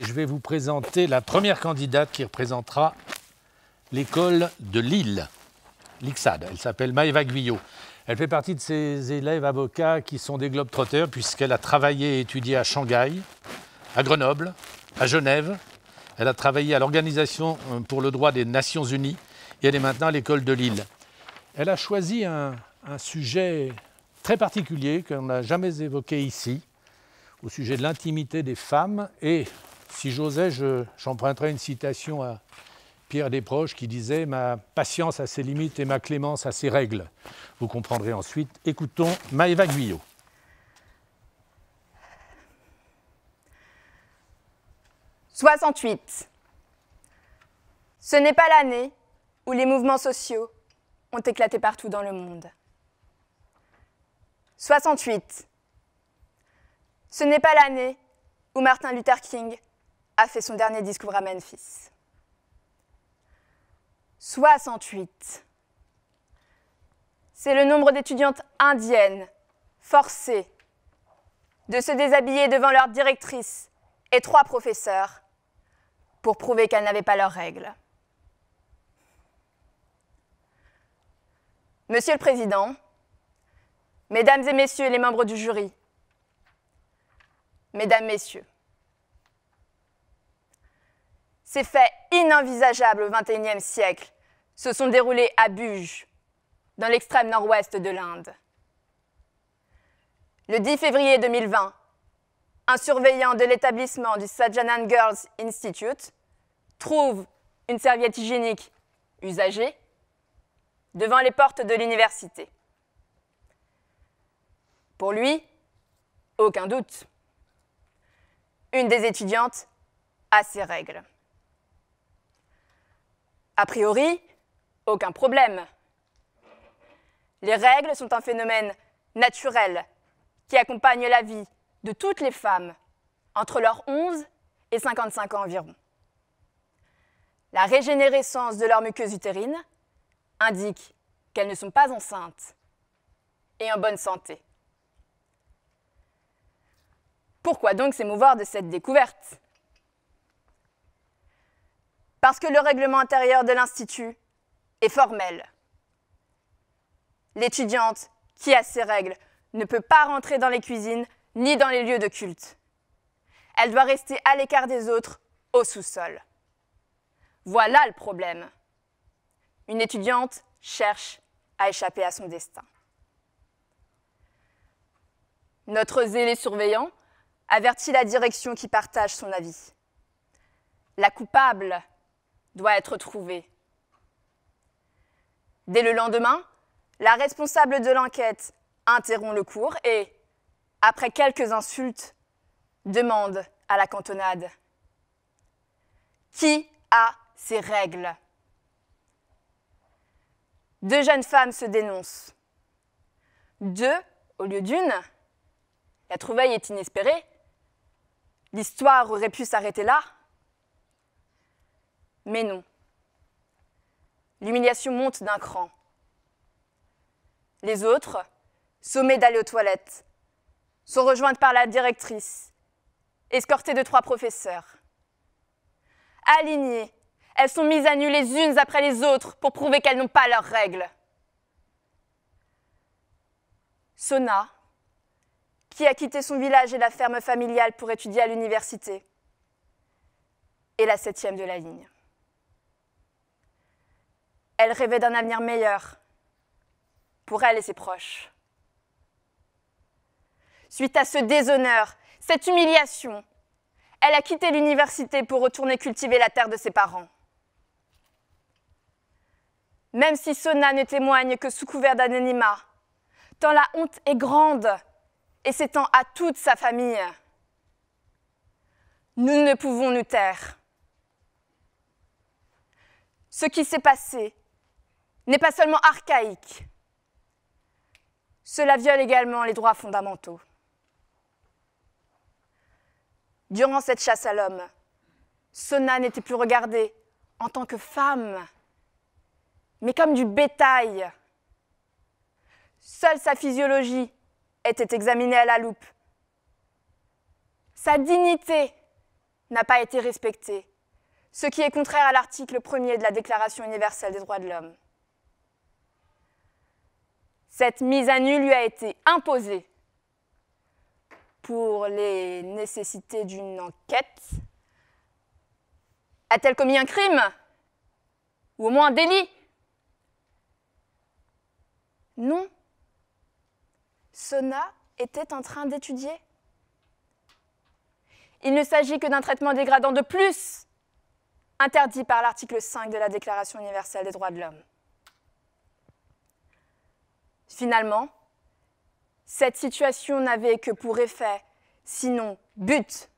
Je vais vous présenter la première candidate qui représentera l'école de Lille, l'IXAD. Elle s'appelle Maëva Guyot. Elle fait partie de ces élèves avocats qui sont des globe-trotteurs puisqu'elle a travaillé et étudié à Shanghai, à Grenoble, à Genève. Elle a travaillé à l'Organisation euh, pour le droit des Nations Unies et elle est maintenant à l'école de Lille. Elle a choisi un, un sujet très particulier qu'on n'a jamais évoqué ici, au sujet de l'intimité des femmes et si j'osais, j'emprunterais une citation à Pierre Desproges qui disait Ma patience a ses limites et ma clémence a ses règles. Vous comprendrez ensuite. Écoutons Maëva Guyot. « 68. Ce n'est pas l'année où les mouvements sociaux ont éclaté partout dans le monde. 68. Ce n'est pas l'année où Martin Luther King a fait son dernier discours à Memphis. 68. C'est le nombre d'étudiantes indiennes forcées de se déshabiller devant leur directrice et trois professeurs pour prouver qu'elles n'avaient pas leurs règles. Monsieur le Président, Mesdames et Messieurs les membres du jury, Mesdames, Messieurs, ces faits inenvisageables au XXIe siècle se sont déroulés à Buge, dans l'extrême nord-ouest de l'Inde. Le 10 février 2020, un surveillant de l'établissement du Sajanan Girls Institute trouve une serviette hygiénique usagée devant les portes de l'université. Pour lui, aucun doute. Une des étudiantes a ses règles. A priori, aucun problème. Les règles sont un phénomène naturel qui accompagne la vie de toutes les femmes entre leurs 11 et 55 ans environ. La régénérescence de leur muqueuse utérine indique qu'elles ne sont pas enceintes et en bonne santé. Pourquoi donc s'émouvoir de cette découverte parce que le règlement intérieur de l'Institut est formel. L'étudiante qui a ses règles ne peut pas rentrer dans les cuisines ni dans les lieux de culte. Elle doit rester à l'écart des autres au sous-sol. Voilà le problème. Une étudiante cherche à échapper à son destin. Notre zélé surveillant avertit la direction qui partage son avis. La coupable doit être trouvée. Dès le lendemain, la responsable de l'enquête interrompt le cours et, après quelques insultes, demande à la cantonade Qui a ces règles Deux jeunes femmes se dénoncent. Deux au lieu d'une. La trouvaille est inespérée. L'histoire aurait pu s'arrêter là. Mais non. L'humiliation monte d'un cran. Les autres, sommés d'aller aux toilettes, sont rejointes par la directrice, escortées de trois professeurs. Alignées, elles sont mises à nu les unes après les autres pour prouver qu'elles n'ont pas leurs règles. Sona, qui a quitté son village et la ferme familiale pour étudier à l'université, est la septième de la ligne. Elle rêvait d'un avenir meilleur pour elle et ses proches. Suite à ce déshonneur, cette humiliation, elle a quitté l'université pour retourner cultiver la terre de ses parents. Même si Sona ne témoigne que sous couvert d'anonymat, tant la honte est grande et s'étend à toute sa famille. Nous ne pouvons nous taire. Ce qui s'est passé n'est pas seulement archaïque, cela viole également les droits fondamentaux. Durant cette chasse à l'homme, Sona n'était plus regardée en tant que femme, mais comme du bétail. Seule sa physiologie était examinée à la loupe. Sa dignité n'a pas été respectée, ce qui est contraire à l'article 1er de la Déclaration universelle des droits de l'homme. Cette mise à nu lui a été imposée pour les nécessités d'une enquête. A-t-elle commis un crime Ou au moins un délit Non. Sona était en train d'étudier. Il ne s'agit que d'un traitement dégradant de plus, interdit par l'article 5 de la Déclaration universelle des droits de l'homme. Finalement, cette situation n'avait que pour effet, sinon but,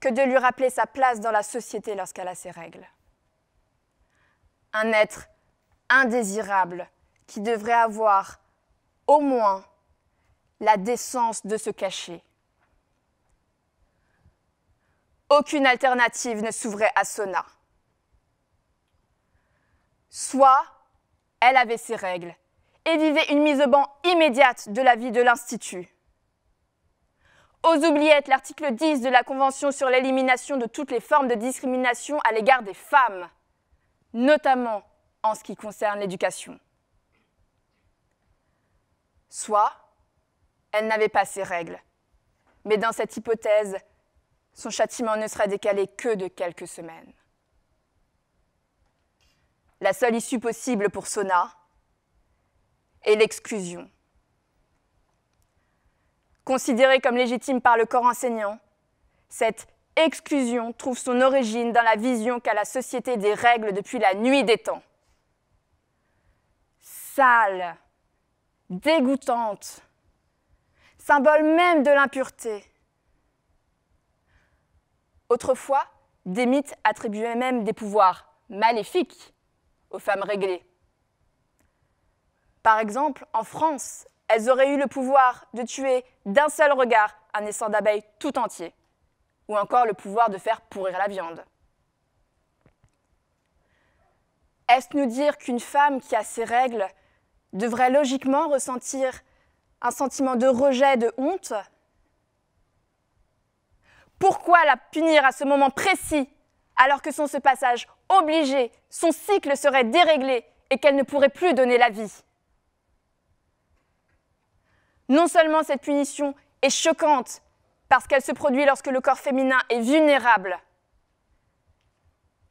que de lui rappeler sa place dans la société lorsqu'elle a ses règles. Un être indésirable qui devrait avoir au moins la décence de se cacher. Aucune alternative ne s'ouvrait à Sona. Soit elle avait ses règles et vivait une mise au banc immédiate de la vie de l'Institut. Aux oubliettes, l'article 10 de la Convention sur l'élimination de toutes les formes de discrimination à l'égard des femmes, notamment en ce qui concerne l'éducation. Soit, elle n'avait pas ses règles, mais dans cette hypothèse, son châtiment ne serait décalé que de quelques semaines la seule issue possible pour Sona est l'exclusion. Considérée comme légitime par le corps enseignant, cette exclusion trouve son origine dans la vision qu'a la société des règles depuis la nuit des temps. Sale, dégoûtante, symbole même de l'impureté. Autrefois, des mythes attribuaient même des pouvoirs maléfiques aux femmes réglées. Par exemple, en France, elles auraient eu le pouvoir de tuer d'un seul regard un essaim d'abeilles tout entier, ou encore le pouvoir de faire pourrir la viande. Est-ce nous dire qu'une femme qui a ses règles devrait logiquement ressentir un sentiment de rejet, de honte Pourquoi la punir à ce moment précis alors que son ce passage obligée, son cycle serait déréglé et qu'elle ne pourrait plus donner la vie. Non seulement cette punition est choquante parce qu'elle se produit lorsque le corps féminin est vulnérable,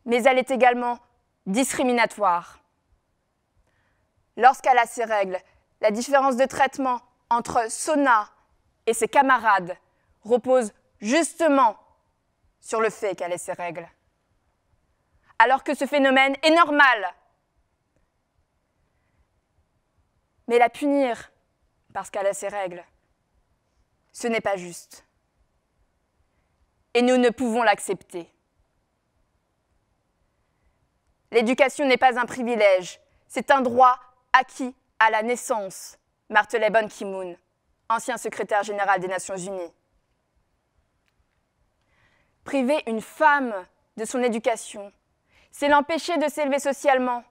mais elle est également discriminatoire. Lorsqu'elle a ses règles, la différence de traitement entre Sona et ses camarades repose justement sur le fait qu'elle ait ses règles alors que ce phénomène est normal. Mais la punir parce qu'elle a ses règles, ce n'est pas juste. Et nous ne pouvons l'accepter. L'éducation n'est pas un privilège, c'est un droit acquis à la naissance, martelait Ban Ki-moon, ancien secrétaire général des Nations Unies. Priver une femme de son éducation, c'est l'empêcher de s'élever socialement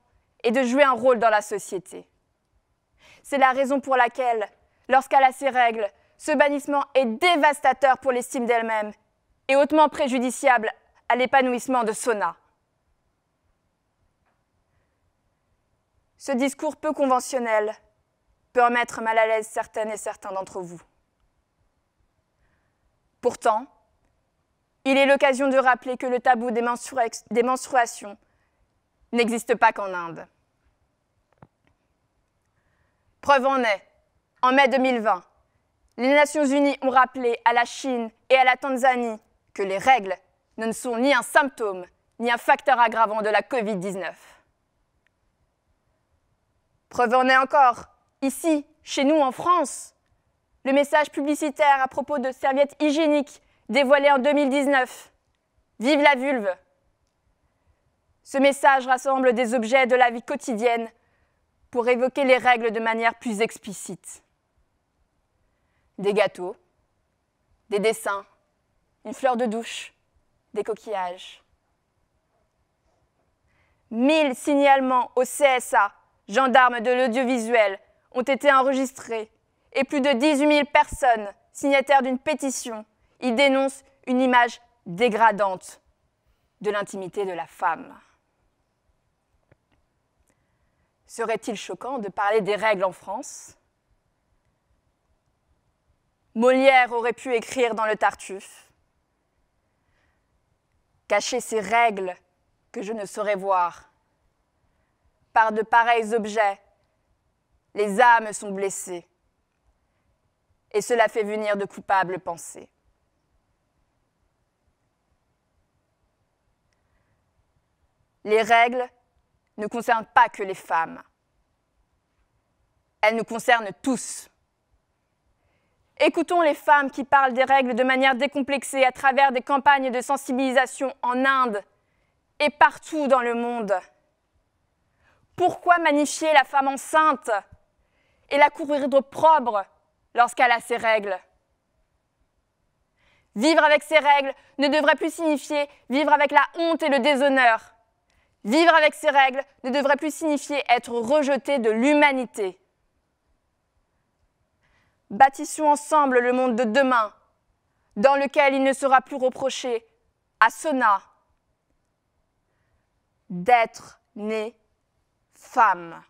et de jouer un rôle dans la société. C'est la raison pour laquelle, lorsqu'elle a ses règles, ce bannissement est dévastateur pour l'estime d'elle-même et hautement préjudiciable à l'épanouissement de Sona. Ce discours peu conventionnel peut en mettre mal à l'aise certaines et certains d'entre vous. Pourtant, il est l'occasion de rappeler que le tabou des, menstruations n'existe pas qu'en Inde. Preuve en est, en mai 2020, les Nations Unies ont rappelé à la Chine et à la Tanzanie que les règles ne sont ni un symptôme ni un facteur aggravant de la Covid-19. Preuve en est encore, ici, chez nous en France, le message publicitaire à propos de serviettes hygiéniques dévoilé en 2019. Vive la vulve Ce message rassemble des objets de la vie quotidienne pour évoquer les règles de manière plus explicite. Des gâteaux, des dessins, une fleur de douche, des coquillages. 1000 signalements au CSA, gendarmes de l'audiovisuel, ont été enregistrés et plus de 18 000 personnes signataires d'une pétition il dénonce une image dégradante de l'intimité de la femme. Serait-il choquant de parler des règles en France Molière aurait pu écrire dans le Tartuffe. Cacher ces règles que je ne saurais voir. Par de pareils objets, les âmes sont blessées. Et cela fait venir de coupables pensées. les règles ne concernent pas que les femmes. Elles nous concernent tous. Écoutons les femmes qui parlent des règles de manière décomplexée à travers des campagnes de sensibilisation en Inde et partout dans le monde. Pourquoi magnifier la femme enceinte et la courir d'opprobre lorsqu'elle a ses règles Vivre avec ses règles ne devrait plus signifier vivre avec la honte et le déshonneur. Vivre avec ces règles ne devrait plus signifier être rejeté de l'humanité. Bâtissons ensemble le monde de demain, dans lequel il ne sera plus reproché à Sona d'être née femme.